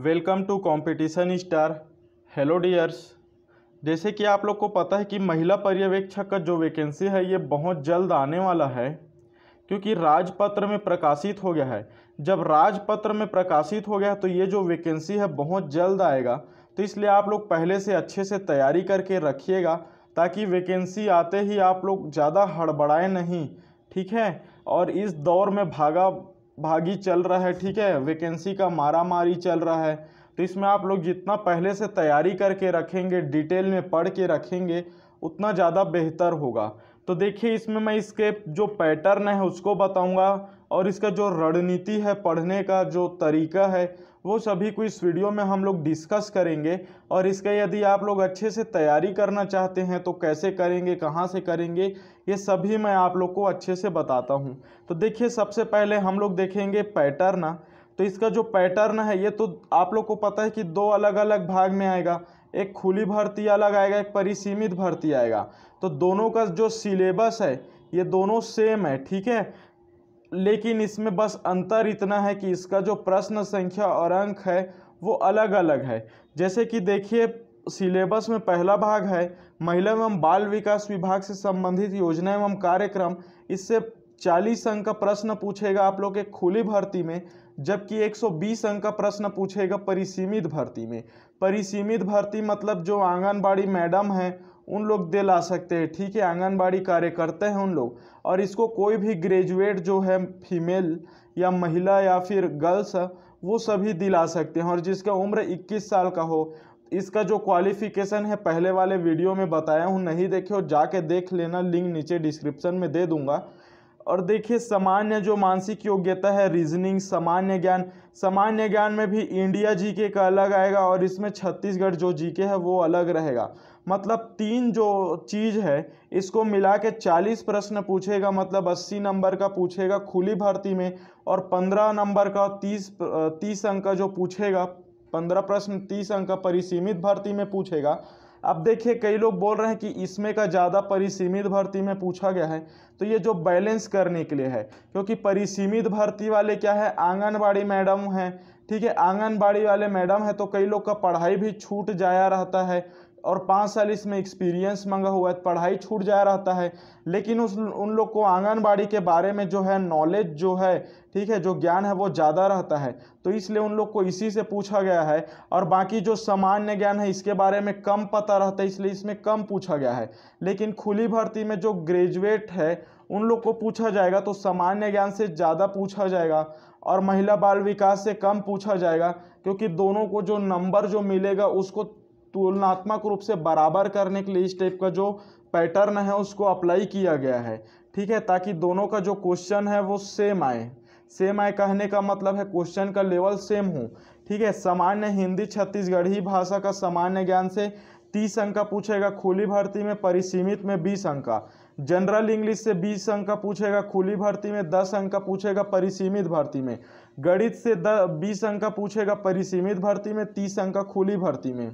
welcome to competition star hello dears जैसे कि आप लोग को पता है कि महिला पर्यवेक्षक का जो वैकेंसी है ये बहुत जल्द आने वाला है क्योंकि राजपत्र में प्रकाशित हो गया है जब राजपत्र में प्रकाशित हो गया तो ये जो वैकेंसी है बहुत जल्द आएगा तो इसलिए आप लोग पहले से अच्छे से तैयारी करके रखिएगा ताकि वैकेंसी आते ही आप लोग ज़्यादा हड़बड़ाएँ नहीं ठीक है और इस दौर में भागा भागी चल रहा है ठीक है वैकेंसी का मारा मारी चल रहा है तो इसमें आप लोग जितना पहले से तैयारी करके रखेंगे डिटेल में पढ़ के रखेंगे उतना ज़्यादा बेहतर होगा तो देखिए इसमें मैं इसके जो पैटर्न है उसको बताऊंगा और इसका जो रणनीति है पढ़ने का जो तरीका है वो सभी को इस वीडियो में हम लोग डिस्कस करेंगे और इसका यदि आप लोग अच्छे से तैयारी करना चाहते हैं तो कैसे करेंगे कहाँ से करेंगे ये सभी मैं आप लोग को अच्छे से बताता हूँ तो देखिए सबसे पहले हम लोग देखेंगे पैटर्न तो इसका जो पैटर्न है ये तो आप लोग को पता है कि दो अलग अलग भाग में आएगा एक खुली भर्ती अलग आएगा एक परिसीमित भर्ती आएगा तो दोनों का जो सिलेबस है ये दोनों सेम है ठीक है लेकिन इसमें बस अंतर इतना है कि इसका जो प्रश्न संख्या और अंक है वो अलग अलग है जैसे कि देखिए सिलेबस में पहला भाग है महिला एवं बाल विकास विभाग से संबंधित योजना एवं कार्यक्रम इससे 40 अंक का प्रश्न पूछेगा आप लोग के खुली भर्ती में जबकि 120 अंक का प्रश्न पूछेगा परिसीमित भर्ती में परिसीमित भर्ती मतलब जो आंगनबाड़ी मैडम है उन लोग दे ला सकते हैं ठीक है आंगनबाड़ी कार्यकर्ता हैं उन लोग और इसको कोई भी ग्रेजुएट जो है फीमेल या महिला या फिर गर्ल्स वो सभी दिला सकते हैं और जिसका उम्र 21 साल का हो इसका जो क्वालिफिकेशन है पहले वाले वीडियो में बताया हूँ नहीं देखे हो जाके देख लेना लिंक नीचे डिस्क्रिप्शन में दे दूंगा और देखिए सामान्य जो मानसिक योग्यता है रीजनिंग सामान्य ज्ञान सामान्य ज्ञान में भी इंडिया जीके का अलग आएगा और इसमें छत्तीसगढ़ जो जीके है वो अलग रहेगा मतलब तीन जो चीज़ है इसको मिला के चालीस प्रश्न पूछेगा मतलब अस्सी नंबर का पूछेगा खुली भर्ती में और पंद्रह नंबर का तीस तीस अंक का जो पूछेगा पंद्रह प्रश्न तीस अंक का परिसीमित भर्ती में पूछेगा अब देखिए कई लोग बोल रहे हैं कि इसमें का ज़्यादा परिसीमित भर्ती में पूछा गया है तो ये जो बैलेंस करने के लिए है क्योंकि परिसीमित भर्ती वाले क्या है आंगनबाड़ी मैडम हैं ठीक है आंगनबाड़ी वाले मैडम है तो कई लोग का पढ़ाई भी छूट जाया रहता है और पाँच साल इसमें एक्सपीरियंस मंगा हुआ है पढ़ाई छूट जा रहता है लेकिन उस उन लोग को आंगनबाड़ी के बारे में जो है नॉलेज जो है ठीक है जो ज्ञान है वो ज़्यादा रहता है तो इसलिए उन लोग को इसी से पूछा गया है और बाकी जो सामान्य ज्ञान है इसके बारे में कम पता रहता है इसलिए इसमें कम पूछा गया है लेकिन खुली भर्ती में जो ग्रेजुएट है उन लोग को पूछा जाएगा तो सामान्य ज्ञान से ज़्यादा पूछा जाएगा और महिला बाल विकास से कम पूछा जाएगा क्योंकि दोनों को जो नंबर जो मिलेगा उसको तुलनात्मक रूप से बराबर करने के लिए इस टाइप का जो पैटर्न है उसको अप्लाई किया गया है ठीक है ताकि दोनों का जो क्वेश्चन है वो सेम आए सेम आए कहने का मतलब है क्वेश्चन का लेवल सेम हो ठीक है सामान्य हिंदी छत्तीसगढ़ी भाषा का सामान्य ज्ञान से तीस अंक का पूछेगा खुली भर्ती में परिसीमित में बीस अंक का जनरल इंग्लिश से बीस अंक का पूछेगा खुली भर्ती में दस अंक का पूछेगा परिसीमित भर्ती में गणित से द बीस अंक का पूछेगा परिसीमित भर्ती में तीस अंक का खुली भर्ती में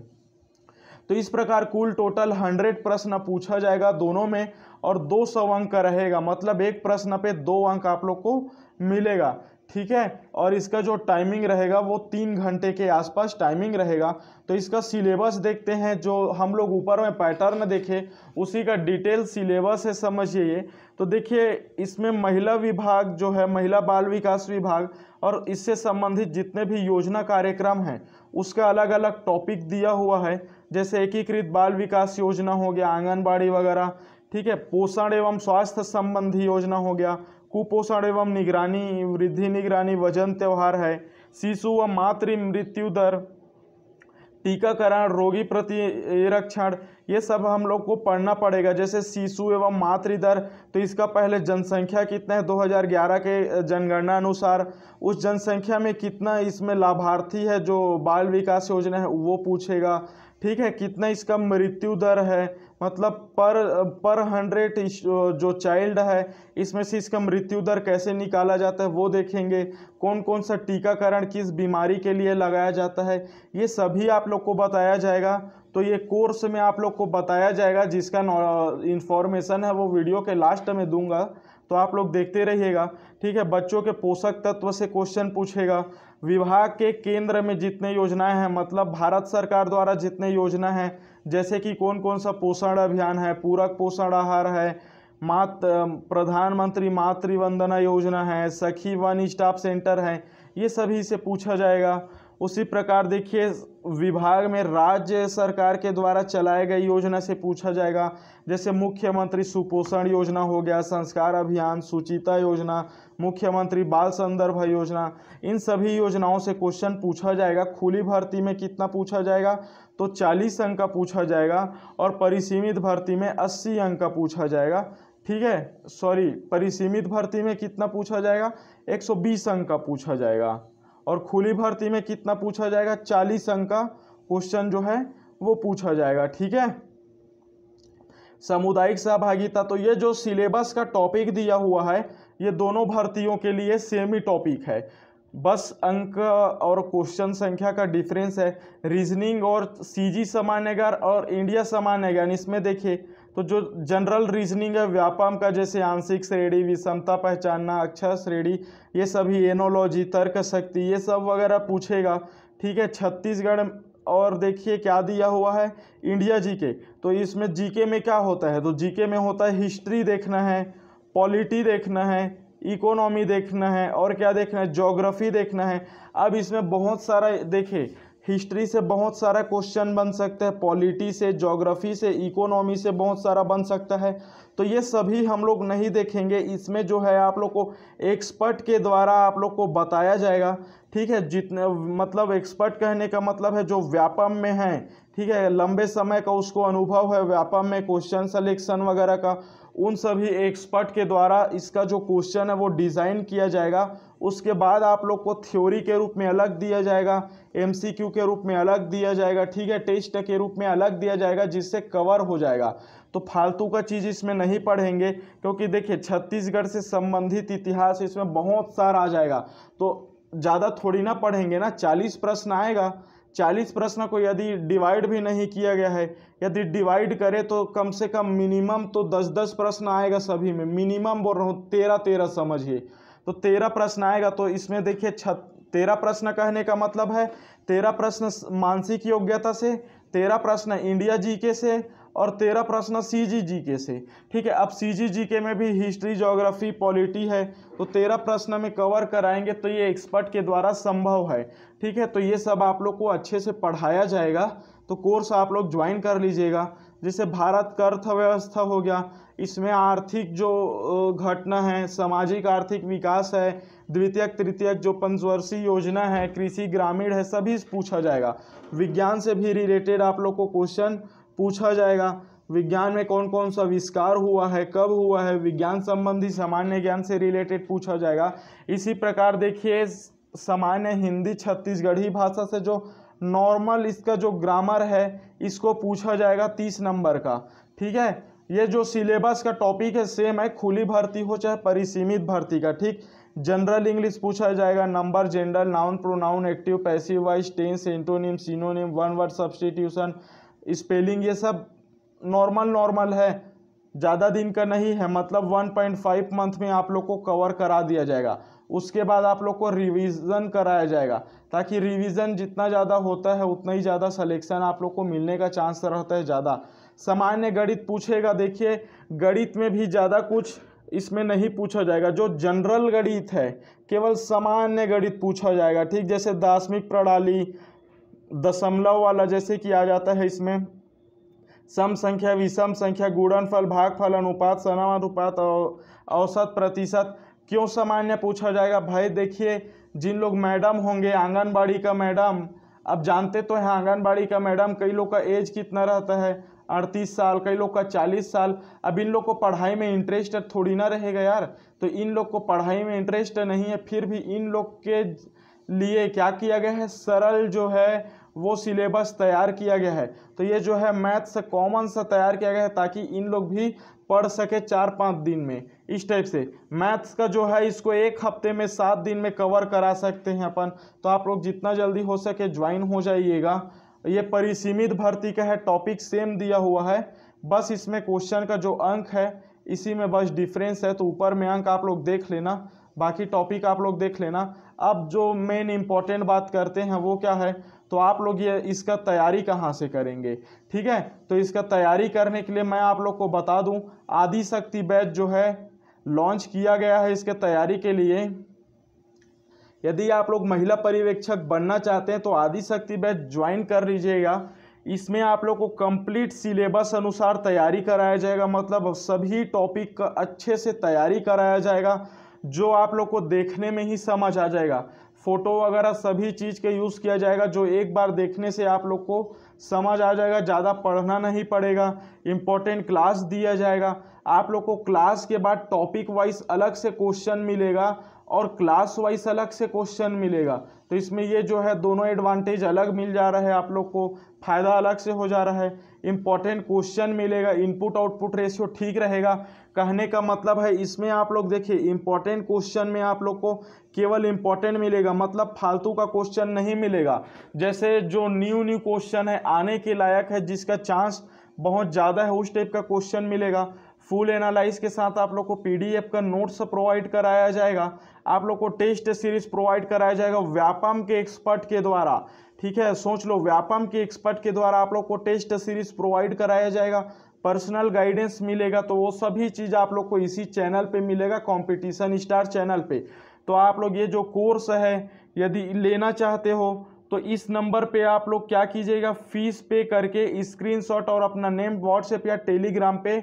तो इस प्रकार कुल टोटल हंड्रेड प्रश्न पूछा जाएगा दोनों में और दो सौ अंक का रहेगा मतलब एक प्रश्न पे दो अंक आप लोग को मिलेगा ठीक है और इसका जो टाइमिंग रहेगा वो तीन घंटे के आसपास टाइमिंग रहेगा तो इसका सिलेबस देखते हैं जो हम लोग ऊपर में पैटर्न देखे उसी का डिटेल सिलेबस है समझिए ये तो देखिए इसमें महिला विभाग जो है महिला बाल विकास विभाग और इससे संबंधित जितने भी योजना कार्यक्रम हैं उसका अलग अलग टॉपिक दिया हुआ है जैसे एकीकृत बाल विकास योजना हो गया आंगनबाड़ी वगैरह ठीक है पोषण एवं स्वास्थ्य संबंधी योजना हो गया कुपोषण एवं निगरानी वृद्धि निगरानी वजन त्यौहार है शिशु व मातृ मृत्यु दर टीकाकरण रोगी प्रति रक्षण ये सब हम लोग को पढ़ना पड़ेगा जैसे शिशु एवं मातृ दर तो इसका पहले जनसंख्या कितना है 2011 के जनगणना अनुसार उस जनसंख्या में कितना इसमें लाभार्थी है जो बाल विकास योजना है वो पूछेगा ठीक है कितना इसका मृत्यु दर है मतलब पर पर हंड्रेड जो चाइल्ड है इसमें से इसका मृत्यु दर कैसे निकाला जाता है वो देखेंगे कौन कौन सा टीकाकरण किस बीमारी के लिए लगाया जाता है ये सभी आप लोग को बताया जाएगा तो ये कोर्स में आप लोग को बताया जाएगा जिसका इन्फॉर्मेशन है वो वीडियो के लास्ट में दूंगा तो आप लोग देखते रहिएगा ठीक है बच्चों के पोषक तत्व से क्वेश्चन पूछेगा विभाग के केंद्र में जितने योजनाएं हैं मतलब भारत सरकार द्वारा जितने योजना हैं जैसे कि कौन कौन सा पोषण अभियान है पूरक पोषण आहार है मात प्रधानमंत्री मातृ वंदना योजना है सखी वन स्टाफ सेंटर है ये सभी से पूछा जाएगा उसी प्रकार देखिए विभाग में राज्य सरकार के द्वारा चलाए गए योजना से पूछा जाएगा जैसे मुख्यमंत्री सुपोषण योजना हो गया संस्कार अभियान सुचिता योजना मुख्यमंत्री बाल संदर्भ योजना इन सभी योजनाओं से क्वेश्चन पूछा जाएगा खुली भर्ती में कितना पूछा जाएगा तो 40 अंक का पूछा जाएगा और परिसीमित भर्ती में अस्सी अंक का पूछा जाएगा ठीक है सॉरी परिसीमित भर्ती में कितना पूछा जाएगा एक अंक का पूछा जाएगा और खुली भर्ती में कितना पूछा जाएगा चालीस अंक का क्वेश्चन जो है वो पूछा जाएगा ठीक है सामुदायिक सहभागिता तो ये जो सिलेबस का टॉपिक दिया हुआ है ये दोनों भर्तियों के लिए सेम ही टॉपिक है बस अंक और क्वेश्चन संख्या का डिफरेंस है रीजनिंग और सीजी सामान्यगर और इंडिया सामान्यगर इसमें देखिए तो जो जनरल रीजनिंग है व्यापम का जैसे आंशिक श्रेणी विषमता पहचानना अक्षर श्रेणी ये सभी एनोलॉजी तर्क शक्ति ये सब वगैरह पूछेगा ठीक है छत्तीसगढ़ और देखिए क्या दिया हुआ है इंडिया जीके तो इसमें जीके में क्या होता है तो जीके में होता है हिस्ट्री देखना है पॉलिटी देखना है इकोनॉमी देखना है और क्या देखना है जोग्राफी देखना है अब इसमें बहुत सारा देखें हिस्ट्री से बहुत सारा क्वेश्चन बन सकता है पॉलिटी से जोग्राफी से इकोनॉमी से बहुत सारा बन सकता है तो ये सभी हम लोग नहीं देखेंगे इसमें जो है आप लोग को एक्सपर्ट के द्वारा आप लोग को बताया जाएगा ठीक है जितने मतलब एक्सपर्ट कहने का मतलब है जो व्यापम में है ठीक है लंबे समय का उसको अनुभव है व्यापम में क्वेश्चन सलेक्शन वगैरह का उन सभी एक्सपर्ट के द्वारा इसका जो क्वेश्चन है वो डिज़ाइन किया जाएगा उसके बाद आप लोग को थ्योरी के रूप में अलग दिया जाएगा एमसीक्यू के रूप में अलग दिया जाएगा ठीक है टेस्ट के रूप में अलग दिया जाएगा जिससे कवर हो जाएगा तो फालतू का चीज़ इसमें नहीं पढ़ेंगे क्योंकि देखिए छत्तीसगढ़ से संबंधित इतिहास इसमें बहुत सारा आ जाएगा तो ज़्यादा थोड़ी ना पढ़ेंगे ना चालीस प्रश्न आएगा चालीस प्रश्न को यदि डिवाइड भी नहीं किया गया है यदि डिवाइड करें तो कम से कम मिनिमम तो दस दस प्रश्न आएगा सभी में मिनिमम बोल रहा हूँ तेरह तेरह समझिए तो तेरह प्रश्न आएगा तो इसमें देखिए छत तेरह प्रश्न कहने का मतलब है तेरह प्रश्न मानसिक योग्यता से तेरह प्रश्न इंडिया जीके से और तेरह प्रश्न सी जी जी के से ठीक है अब सी जी जी के में भी हिस्ट्री जोग्राफी पॉलिटी है तो तेरह प्रश्न में कवर कराएंगे तो ये एक्सपर्ट के द्वारा संभव है ठीक है तो ये सब आप लोग को अच्छे से पढ़ाया जाएगा तो कोर्स आप लोग ज्वाइन कर लीजिएगा जैसे भारत का अर्थव्यवस्था हो गया इसमें आर्थिक जो घटना है सामाजिक आर्थिक विकास है द्वितीय तृतीय जो पंचवर्षीय योजना है कृषि ग्रामीण है सभी पूछा जाएगा विज्ञान से भी रिलेटेड आप लोग को क्वेश्चन पूछा जाएगा विज्ञान में कौन कौन सा आविष्कार हुआ है कब हुआ है विज्ञान संबंधी सामान्य ज्ञान से रिलेटेड पूछा जाएगा इसी प्रकार देखिए सामान्य हिंदी छत्तीसगढ़ी भाषा से जो नॉर्मल इसका जो ग्रामर है इसको पूछा जाएगा तीस नंबर का ठीक है ये जो सिलेबस का टॉपिक है सेम है खुली भर्ती हो चाहे परिसीमित भर्ती का ठीक जनरल इंग्लिश पूछा जाएगा number gender noun pronoun active passive wise tense antonym synonym one word substitution spelling ये सब नॉर्मल नॉर्मल है ज़्यादा दिन का नहीं है मतलब 1.5 मंथ में आप लोग को कवर करा दिया जाएगा उसके बाद आप लोग को रिवीजन कराया जाएगा ताकि रिवीजन जितना ज़्यादा होता है उतना ही ज़्यादा सिलेक्शन आप लोग को मिलने का चांस रहता है ज़्यादा सामान्य गणित पूछेगा देखिए गणित में भी ज़्यादा कुछ इसमें नहीं पूछा जाएगा जो जनरल गणित है केवल सामान्य गणित पूछा जाएगा ठीक जैसे दार्शनिक प्रणाली दशमलव वाला जैसे कि आ जाता है इसमें सम संख्या विषम संख्या गुणनफल भागफल अनुपात समान अनुपात औसत प्रतिशत क्यों सामान्य पूछा जाएगा भाई देखिए जिन लोग मैडम होंगे आंगनबाड़ी का मैडम अब जानते तो हैं आंगनबाड़ी का मैडम कई लोग का एज कितना रहता है अड़तीस साल कई लोग का चालीस साल अब इन लोग को पढ़ाई में इंटरेस्ट थोड़ी ना रहेगा यार तो इन लोग को पढ़ाई में इंटरेस्ट नहीं है फिर भी इन लोग के लिए क्या किया गया है सरल जो है वो सिलेबस तैयार किया गया है तो ये जो है मैथ्स कॉमन सा तैयार किया गया है ताकि इन लोग भी पढ़ सके चार पाँच दिन में इस टाइप से मैथ्स का जो है इसको एक हफ्ते में सात दिन में कवर करा सकते हैं अपन तो आप लोग जितना जल्दी हो सके ज्वाइन हो जाइएगा ये परिसीमित भर्ती का है टॉपिक सेम दिया हुआ है बस इसमें क्वेश्चन का जो अंक है इसी में बस डिफरेंस है तो ऊपर में अंक आप लोग देख लेना बाकी टॉपिक आप लोग देख लेना अब जो मेन इम्पॉर्टेंट बात करते हैं वो क्या है तो आप लोग ये इसका तैयारी कहाँ से करेंगे ठीक है तो इसका तैयारी करने के लिए मैं आप लोग को बता दूँ आदिशक्ति बैच जो है लॉन्च किया गया है इसके तैयारी के लिए यदि आप लोग महिला पर्यवेक्षक बनना चाहते हैं तो आदिशक्ति बैच ज्वाइन कर लीजिएगा इसमें आप लोग को कंप्लीट सिलेबस अनुसार तैयारी कराया जाएगा मतलब सभी टॉपिक का अच्छे से तैयारी कराया जाएगा जो आप लोग को देखने में ही समझ आ जाएगा फ़ोटो वगैरह सभी चीज़ के यूज़ किया जाएगा जो एक बार देखने से आप लोग को समझ आ जाएगा ज़्यादा पढ़ना नहीं पड़ेगा इम्पोर्टेंट क्लास दिया जाएगा आप लोग को क्लास के बाद टॉपिक वाइज अलग से क्वेश्चन मिलेगा और क्लास वाइज अलग से क्वेश्चन मिलेगा तो इसमें ये जो है दोनों एडवांटेज अलग मिल जा रहा है आप लोग को फ़ायदा अलग से हो जा रहा है इम्पॉर्टेंट क्वेश्चन मिलेगा इनपुट आउटपुट रेशियो ठीक रहेगा कहने का मतलब है इसमें आप लोग देखिए इम्पॉर्टेंट क्वेश्चन में आप लोग को केवल इम्पॉर्टेंट मिलेगा मतलब फालतू का क्वेश्चन नहीं मिलेगा जैसे जो न्यू न्यू क्वेश्चन है आने के लायक है जिसका चांस बहुत ज़्यादा है उस टाइप का क्वेश्चन मिलेगा फुल एनालाइज के साथ आप लोग को पीडीएफ का नोट्स प्रोवाइड कराया जाएगा आप लोग को टेस्ट सीरीज प्रोवाइड कराया जाएगा व्यापम के एक्सपर्ट के द्वारा ठीक है सोच लो व्यापम के एक्सपर्ट के द्वारा आप लोग को टेस्ट सीरीज प्रोवाइड कराया जाएगा पर्सनल गाइडेंस मिलेगा तो वो सभी चीज़ आप लोग को इसी चैनल पर मिलेगा कॉम्पिटिशन स्टार चैनल पर तो आप लोग ये जो कोर्स है यदि लेना चाहते हो तो इस नंबर पे आप लोग क्या कीजिएगा फीस पे करके स्क्रीनशॉट और अपना नेम व्हाट्सएप या टेलीग्राम पे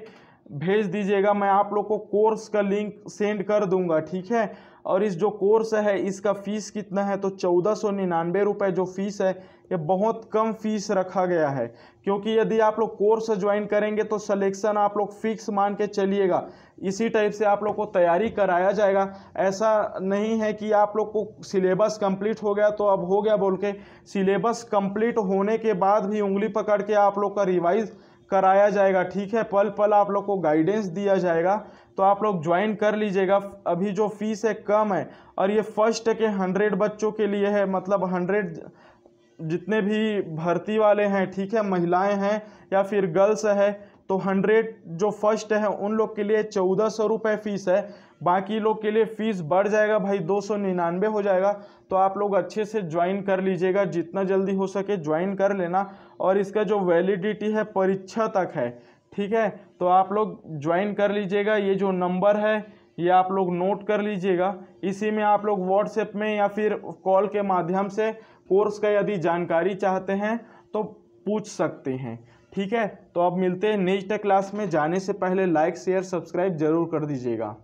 भेज दीजिएगा मैं आप लोग को कोर्स का लिंक सेंड कर दूंगा ठीक है और इस जो कोर्स है इसका फ़ीस कितना है तो चौदह सौ निन्यानवे रुपये जो फ़ीस है ये बहुत कम फीस रखा गया है क्योंकि यदि आप लोग कोर्स ज्वाइन करेंगे तो सिलेक्शन आप लोग फिक्स मान के चलिएगा इसी टाइप से आप लोग को तैयारी कराया जाएगा ऐसा नहीं है कि आप लोग को सिलेबस कंप्लीट हो गया तो अब हो गया बोल के सिलेबस कंप्लीट होने के बाद भी उंगली पकड़ के आप लोग का रिवाइज़ कराया जाएगा ठीक है पल पल आप लोग को गाइडेंस दिया जाएगा तो आप लोग ज्वाइन कर लीजिएगा अभी जो फीस है कम है और ये फर्स्ट के हंड्रेड बच्चों के लिए है मतलब हंड्रेड जितने भी भर्ती वाले हैं ठीक है महिलाएं हैं या फिर गर्ल्स है तो हंड्रेड जो फर्स्ट है उन लोग के लिए चौदह सौ रुपये फ़ीस है बाकी लोग के लिए फ़ीस बढ़ जाएगा भाई दो सौ निन्यानवे हो जाएगा तो आप लोग अच्छे से ज्वाइन कर लीजिएगा जितना जल्दी हो सके ज्वाइन कर लेना और इसका जो वैलिडिटी है परीक्षा तक है ठीक है तो आप लोग ज्वाइन कर लीजिएगा ये जो नंबर है ये आप लोग नोट कर लीजिएगा इसी में आप लोग व्हाट्सएप में या फिर कॉल के माध्यम से कोर्स का यदि जानकारी चाहते हैं तो पूछ सकते हैं ठीक है तो अब मिलते हैं नेक्स्ट क्लास में जाने से पहले लाइक शेयर सब्सक्राइब जरूर कर दीजिएगा